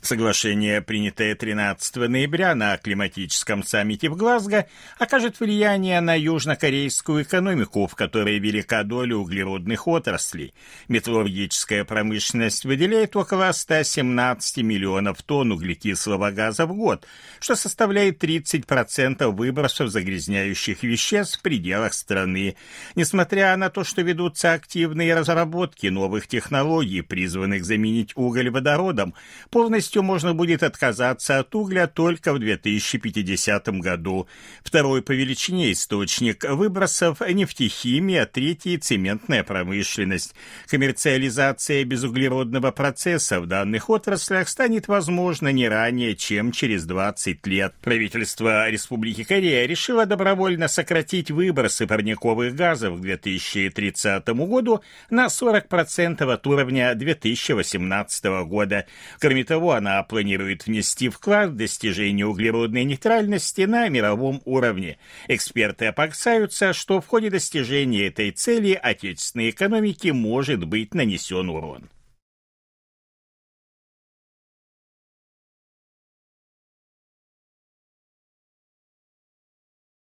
Соглашение, принятое 13 ноября на климатическом саммите в Глазго, окажет влияние на южнокорейскую экономику, в которой велика доля углеродных отраслей. Металлургическая промышленность выделяет около 117 миллионов тонн углекислого газа в год, что составляет 30% выбросов загрязняющих веществ в пределах страны. Несмотря на то, что ведутся активные разработки новых технологий, призванных заменить уголь водородом, полностью полностью можно будет отказаться от угля только в 2050 году. Второй по величине источник выбросов – нефтехимия, третий – цементная промышленность. Коммерциализация безуглеродного процесса в данных отраслях станет возможна не ранее, чем через 20 лет. Правительство Республики Корея решило добровольно сократить выбросы парниковых газов к 2030 году на 40% от уровня 2018 года. Кроме того, она планирует внести вклад в достижение углеродной нейтральности на мировом уровне. Эксперты опасаются, что в ходе достижения этой цели отечественной экономике может быть нанесен урон.